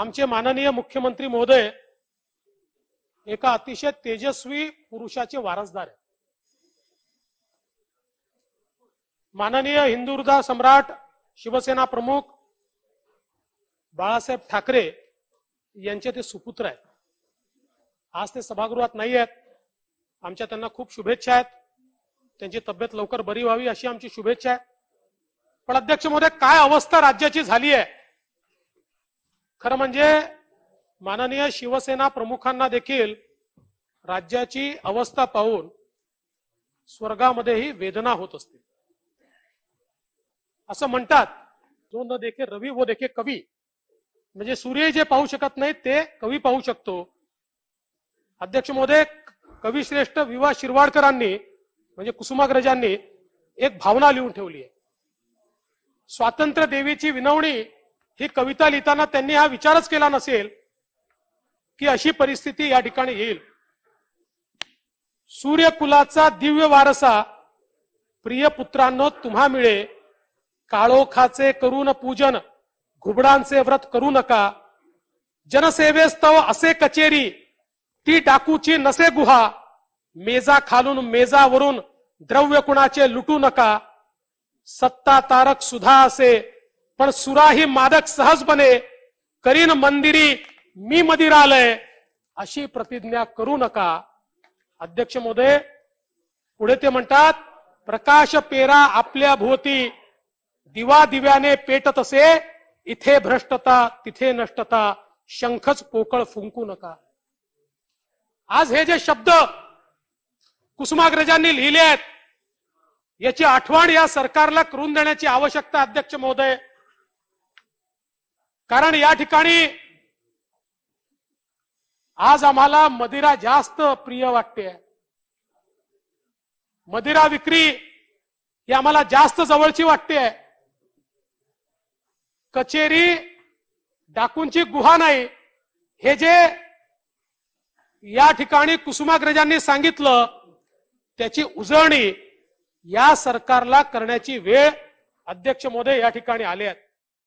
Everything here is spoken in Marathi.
आमचे माननीय मुख्यमंत्री महोदय एका अतिशय तेजस्वी पुरुषाचे वारसदार आहेत माननीय हिंदुर्धा सम्राट शिवसेना प्रमुख बाळासाहेब ठाकरे यांचे ते सुपुत्र आहेत आज ते सभागृहात नाही आहेत आमच्या त्यांना खूप शुभेच्छा आहेत त्यांची तब्येत लवकर बरी व्हावी अशी आमची शुभेच्छा आहे पण अध्यक्ष महोदय काय अवस्था राज्याची झाली आहे खरं म्हणजे माननीय शिवसेना प्रमुखांना देखील राज्याची अवस्था पाहून स्वर्गामध्येही वेदना होत असते असं म्हणतात जो न देखे रवी व देखे कवी म्हणजे सूर्य जे पाहू शकत नाही ते कवी पाहू शकतो अध्यक्ष महोदय श्रेष्ठ विवा शिरवाडकरांनी म्हणजे कुसुमाग्रजांनी एक भावना लिहून ठेवली आहे स्वातंत्र्य देवीची विनवणी ही कविता लिहिताना त्यांनी हा विचारच केला नसेल की अशी परिस्थिती या ठिकाणी येईल सूर्यकुलाचा दिव्य वारसा प्रिय पुत्रांनो तुम्हा मिळे काळोखाचे करून पूजन घुबडांचे व्रत करू नका जनसेवेस्तव असे कचेरी ती डाकूची नसे गुहा मेजा खालून मेजावरून द्रव्य कुणाचे लुटू नका सत्ता तारक सुधा असे पण सुरा ही मादक सहजपणे करीन मंदिरी मी आलय अशी प्रतिज्ञा करू नका अध्यक्ष मोदय पुढे ते म्हणतात प्रकाश पेरा आपल्या भोवती दिवा दिव्याने पेटत असे इथे भ्रष्टता तिथे नष्टता शंखच पोकळ फुंकू नका आज हे जे शब्द कुसुमाग्रजांनी लिहिले आहेत याची आठवण या सरकारला करून देण्याची आवश्यकता अध्यक्ष महोदय कारण या ठिकाणी आज आम्हाला मदिरा जास्त प्रिय वाटते मदिरा विक्री ही आम्हाला जास्त जवळची वाटते कचेरी डाकूंची गुहा नाही हे जे या ठिकाणी कुसुमाग्रजांनी सांगितलं त्याची उजळणी या सरकारला करण्याची वेळ अध्यक्ष मोदय या ठिकाणी आले आहेत